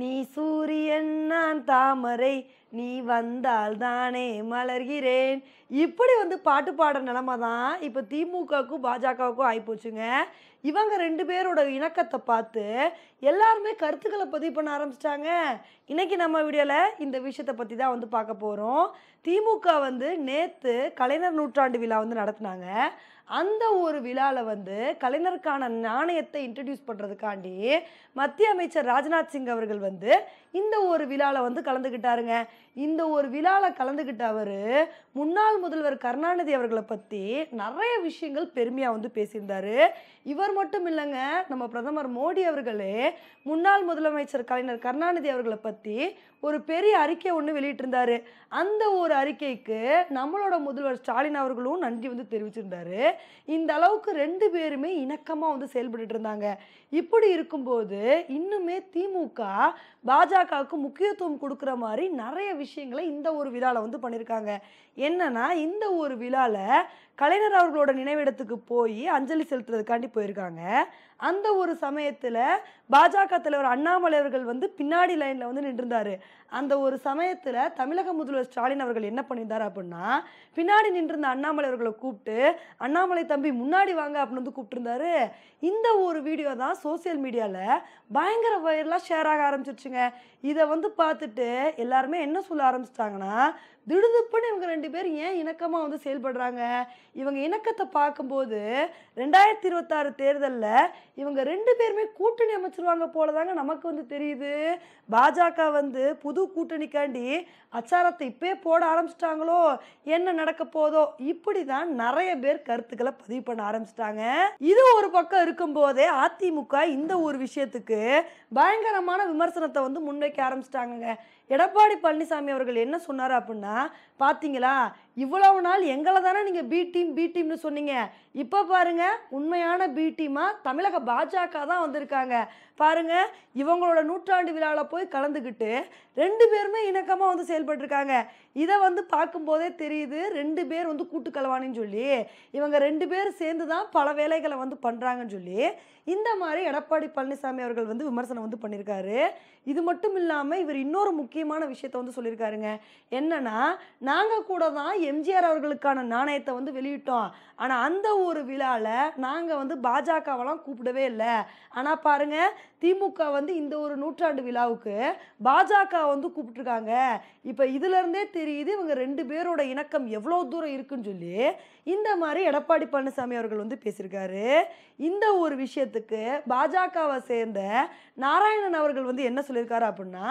நீ சூரியன் நான் தாமரை நீ வந்தால் தானே மலர்கிறேன் இப்படி வந்து பாட்டு பாடுற நிலமை தான் இப்போ திமுகவுக்கும் பாஜகவுக்கும் ஆகிப்போச்சுங்க இவங்க ரெண்டு பேரோட இணக்கத்தை பார்த்து எல்லாருமே கருத்துக்களை பதிவு பண்ண ஆரம்பிச்சிட்டாங்க இன்றைக்கி நம்ம வீடியோவில் இந்த விஷயத்தை பற்றி தான் வந்து பார்க்க போகிறோம் திமுக வந்து நேற்று கலைஞர் நூற்றாண்டு விழா வந்து நடத்தினாங்க அந்த ஒரு விழாவில் வந்து கலைஞருக்கான நாணயத்தை இன்ட்ரடியூஸ் பண்ணுறதுக்காண்டி மத்திய அமைச்சர் ராஜ்நாத் சிங் அவர்கள் வந்து இந்த ஒரு விழாவில் வந்து கலந்துக்கிட்டாருங்க இந்த ஒரு விழாவில் கலந்துக்கிட்ட அவர் முன்னாள் முதல்வர் கருணாநிதி அவர்களை பற்றி நிறைய விஷயங்கள் பெருமையாக வந்து பேசியிருந்தார் இவர் மட்டும் இல்லைங்க நம்ம பிரதமர் மோடி அவர்களே முன்னாள் முதலமைச்சர் கலைஞர் கருணாநிதி அவர்களை பற்றி ஒரு பெரிய அறிக்கை ஒன்று வெளியிட்டிருந்தாரு அந்த ஒரு அறிக்கைக்கு நம்மளோட முதல்வர் ஸ்டாலின் அவர்களும் நன்றி வந்து தெரிவிச்சிருந்தாரு இந்த அளவுக்கு ரெண்டு பேருமே இணக்கமாக வந்து செயல்பட்டு இருந்தாங்க இப்படி இருக்கும்போது இன்னுமே திமுக பாஜகவுக்கு முக்கியத்துவம் கொடுக்குற மாதிரி நிறைய விஷயங்களை இந்த ஒரு விழாவில் வந்து பண்ணியிருக்காங்க என்னன்னா இந்த ஒரு விழாவில் கலைஞர் அவர்களோட நினைவிடத்துக்கு போய் அஞ்சலி செலுத்துறதுக்காண்டி போயிருக்காங்க அந்த ஒரு சமயத்தில் பாஜக தலைவர் அண்ணாமலை அவர்கள் வந்து பின்னாடி லைனில் வந்து நின்றுருந்தாரு அந்த ஒரு சமயத்தில் தமிழக முதல்வர் ஸ்டாலின் அவர்கள் என்ன பண்ணியிருந்தார் அப்படின்னா பின்னாடி நின்றிருந்த அண்ணாமலை அவர்களை கூப்பிட்டு அண்ணாமலை தம்பி முன்னாடி வாங்க அப்படின்னு வந்து கூப்பிட்டுருந்தாரு இந்த ஒரு வீடியோ தான் சோசியல் மீடியாவில் பயங்கர வயர்லாம் ஷேர் ஆக ஆரம்பிச்சிருச்சுங்க இதை வந்து பார்த்துட்டு எல்லாருமே என்ன சொல்ல ஆரம்பிச்சிட்டாங்கன்னா திடுதுப்புன்னு இவங்க ரெண்டு பேர் ஏன் இணக்கமாக வந்து செயல்படுறாங்க இவங்க இணக்கத்தை பார்க்கும்போது ரெண்டாயிரத்தி இருபத்தாறு தேர்தலில் இவங்க ரெண்டு பேருமே கூட்டணி அமைச்சிருவாங்க போல தாங்க நமக்கு வந்து தெரியுது பாஜக வந்து புது கூட்டணிக்காண்டி அச்சாரத்தை இப்போயே போட ஆரம்பிச்சிட்டாங்களோ என்ன நடக்க போதோ இப்படி தான் நிறைய பேர் கருத்துக்களை பதிவு பண்ண ஆரம்பிச்சிட்டாங்க இது ஒரு பக்கம் இருக்கும்போதே அதிமுக இந்த ஒரு விஷயத்துக்கு பயங்கரமான விமர்சனத்தை வந்து முன்வைக்க ஆரம்பிச்சிட்டாங்க எடப்பாடி பழனிசாமி அவர்கள் என்ன சொன்னார் அப்படின்னா பார்த்தீங்களா இவ்வளவு நாள் எங்களை தானே நீங்கள் பி டீம் பி டீம்னு சொன்னீங்க இப்போ பாருங்கள் உண்மையான பி டீமாக தமிழக பாஜக தான் வந்திருக்காங்க பாருங்கள் இவங்களோட நூற்றாண்டு விழாவில் போய் கலந்துக்கிட்டு ரெண்டு பேருமே இணக்கமாக வந்து செயல்பட்டுருக்காங்க இதை வந்து பார்க்கும்போதே தெரியுது ரெண்டு பேர் வந்து கூட்டு கலவானின்னு சொல்லி இவங்க ரெண்டு பேர் சேர்ந்து தான் பல வேலைகளை வந்து பண்ணுறாங்கன்னு சொல்லி இந்த மாதிரி எடப்பாடி பழனிசாமி அவர்கள் வந்து விமர்சனம் வந்து பண்ணியிருக்காரு இது மட்டும் இல்லாமல் இவர் இன்னொரு முக்கிய முக்கியமான விஷயத்த வந்து சொல்லியிருக்காருங்க என்னன்னா நாங்கள் கூட தான் எம்ஜிஆர் அவர்களுக்கான நாணயத்தை வந்து வெளியிட்டோம் ஆனால் அந்த ஒரு விழாவில் நாங்கள் வந்து பாஜகவெல்லாம் கூப்பிடவே இல்லை ஆனால் பாருங்க திமுக வந்து இந்த ஒரு நூற்றாண்டு விழாவுக்கு பாஜக வந்து கூப்பிட்டுருக்காங்க இப்போ இதுலேருந்தே தெரியுது இவங்க ரெண்டு பேரோட இணக்கம் எவ்வளோ தூரம் இருக்குன்னு சொல்லி இந்த மாதிரி எடப்பாடி பழனிசாமி அவர்கள் வந்து பேசியிருக்காரு இந்த ஒரு விஷயத்துக்கு பாஜகவை சேர்ந்த நாராயணன் அவர்கள் வந்து என்ன சொல்லியிருக்காரு அப்படின்னா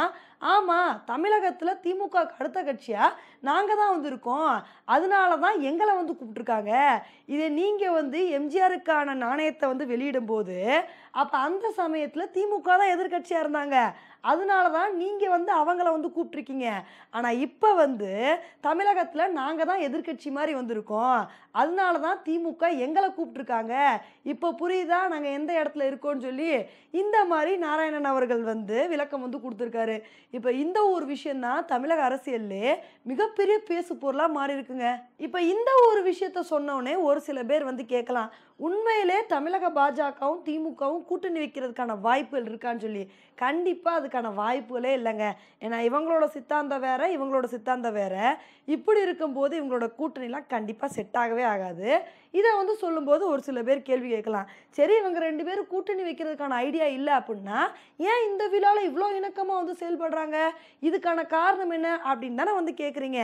ஆமாம் தமிழகத்தில் திமுக அடுத்த கட்சியாக நாங்கள் தான் வந்து இருக்கோம் அதனால தான் எங்களை வந்து கூப்பிட்ருக்காங்க இதை நீங்கள் வந்து எம்ஜிஆருக்கான நாணயத்தை வந்து வெளியிடும்போது அப்போ அந்த சமயத்தில் திமுக தான் எதிர்கட்சியாக இருந்தாங்க அதனால தான் நீங்கள் வந்து அவங்கள வந்து கூப்பிட்ருக்கீங்க ஆனால் இப்போ வந்து தமிழகத்தில் நாங்கள் தான் எதிர்கட்சி மாதிரி வந்திருக்கோம் அதனால தான் திமுக எங்களை கூப்பிட்ருக்காங்க இப்போ புரியுதா நாங்கள் எந்த இடத்துல இருக்கோம்னு சொல்லி இந்த மாதிரி நாராயணன் அவர்கள் வந்து விளக்கம் வந்து கொடுத்துருக்காரு இப்போ இந்த ஒரு விஷயந்தான் தமிழக அரசியலில் மிகப்பெரிய பேசு பொருளாக மாறி இருக்குங்க இப்போ இந்த ஒரு விஷயத்த சொன்னோடனே ஒரு சில பேர் வந்து கேட்கலாம் உண்மையிலே தமிழக பாஜகவும் திமுகவும் கூட்டணி வைக்கிறதுக்கான வாய்ப்புகள் இருக்கான்னு சொல்லி கண்டிப்பாக அதுக்கான வாய்ப்புகளே இல்லைங்க ஏன்னா இவங்களோட சித்தாந்தம் வேறு இவங்களோட சித்தாந்தம் வேறு இப்படி இருக்கும்போது இவங்களோட கூட்டணிலாம் கண்டிப்பாக செட் ஆகவே ஆகாது இதை வந்து சொல்லும்போது ஒரு சில பேர் கேள்வி கேட்கலாம் சரி இவங்க ரெண்டு பேரும் கூட்டணி வைக்கிறதுக்கான ஐடியா இல்லை அப்படின்னா ஏன் இந்த விழாவில் இவ்வளோ இணக்கமாக வந்து செயல்படுறாங்க இதுக்கான காரணம் என்ன அப்படின்னு தானே வந்து கேட்குறீங்க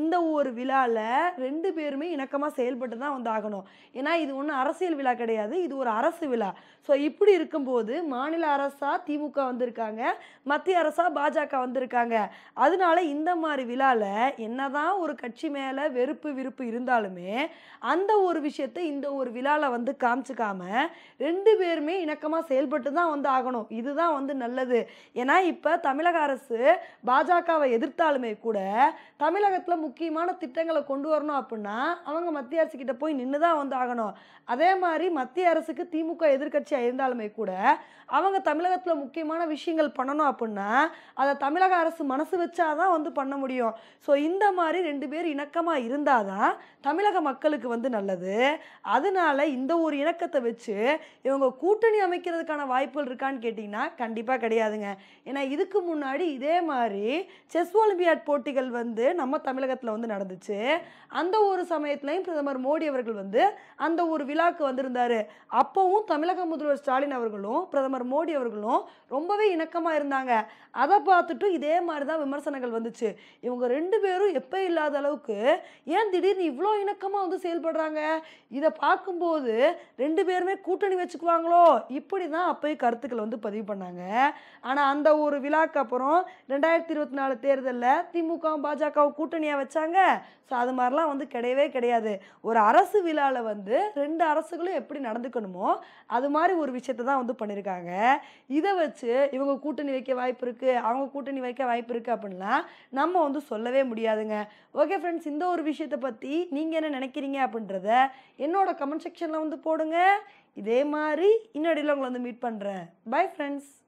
இந்த ஒரு விழாவில் ரெண்டு பேருமே இணக்கமாக செயல்பட்டு தான் வந்து ஆகணும் ஏன்னா இது ஒன்று அரசு அரசியல் விழா கிடையாது இது ஒரு அரசு விழா ஸோ இப்படி இருக்கும்போது மாநில அரசா திமுக வந்திருக்காங்க மத்திய அரசா பாஜக வந்திருக்காங்க அதனால இந்த மாதிரி விழாவில் என்னதான் ஒரு கட்சி மேலே வெறுப்பு விருப்பு இருந்தாலுமே அந்த ஒரு விஷயத்தை இந்த ஒரு விழாவில் வந்து காமிச்சிக்காம ரெண்டு பேருமே இணக்கமாக செயல்பட்டு தான் வந்து ஆகணும் இதுதான் வந்து நல்லது ஏன்னா இப்போ தமிழக அரசு பாஜகவை எதிர்த்தாலுமே கூட தமிழகத்தில் முக்கியமான திட்டங்களை கொண்டு வரணும் அப்படின்னா அவங்க மத்திய அரசு கிட்ட போய் நின்று தான் வந்து ஆகணும் அதே அதே மாதிரி மத்திய அரசுக்கு திமுக எதிர்கட்சியாக இருந்தாலுமே கூட அவங்க தமிழகத்தில் முக்கியமான விஷயங்கள் பண்ணணும் அப்படின்னா அதை தமிழக அரசு மனசு வச்சாதான் வந்து பண்ண முடியும் ஸோ இந்த மாதிரி ரெண்டு பேர் இணக்கமாக இருந்தால் தான் தமிழக மக்களுக்கு வந்து நல்லது அதனால இந்த ஒரு இணக்கத்தை வச்சு இவங்க கூட்டணி அமைக்கிறதுக்கான வாய்ப்புகள் இருக்கான்னு கேட்டிங்கன்னா கண்டிப்பாக கிடையாதுங்க ஏன்னா இதுக்கு முன்னாடி இதே மாதிரி செஸ் ஒலிம்பியாட் போட்டிகள் வந்து நம்ம தமிழகத்தில் வந்து நடந்துச்சு அந்த ஒரு சமயத்துலையும் பிரதமர் மோடி அவர்கள் வந்து அந்த ஒரு விழா விழாவுக்கு வந்திருந்தாரு அப்போவும் தமிழக முதல்வர் ஸ்டாலின் அவர்களும் பிரதமர் மோடி அவர்களும் ரொம்பவே இணக்கமாக இருந்தாங்க அதை பார்த்துட்டு இதே மாதிரி தான் விமர்சனங்கள் வந்துச்சு இவங்க ரெண்டு பேரும் எப்போ இல்லாத அளவுக்கு ஏன் திடீர்னு இவ்வளோ இணக்கமாக வந்து செயல்படுறாங்க இதை பார்க்கும்போது ரெண்டு பேருமே கூட்டணி வச்சுக்குவாங்களோ இப்படி தான் அப்போயும் கருத்துக்களை வந்து பதிவு பண்ணாங்க ஆனால் அந்த ஒரு விழாக்கு அப்புறம் ரெண்டாயிரத்தி இருபத்தி நாலு தேர்தலில் திமுகவும் பாஜகவும் கூட்டணியாக வச்சாங்க ஸோ அது மாதிரிலாம் வந்து கிடையவே கிடையாது ஒரு அரசு விழாவில் வந்து ரெண்டு அரசு அரசுகளும் எப்படி நடந்துக்கணுமோ அது மாதிரி ஒரு விஷயத்தை தான் வந்து பண்ணியிருக்காங்க இதை வச்சு இவங்க கூட்டணி வைக்க வாய்ப்பு இருக்குது அவங்க கூட்டணி வைக்க வாய்ப்பு இருக்குது அப்படின்லாம் நம்ம வந்து சொல்லவே முடியாதுங்க ஓகே ஃப்ரெண்ட்ஸ் இந்த ஒரு விஷயத்தை பற்றி நீங்கள் என்ன நினைக்கிறீங்க அப்படின்றத என்னோட கமெண்ட் செக்ஷனில் வந்து போடுங்க இதே மாதிரி இன்னொடையில் உங்களை வந்து மீட் பண்ணுறேன் பை ஃப்ரெண்ட்ஸ்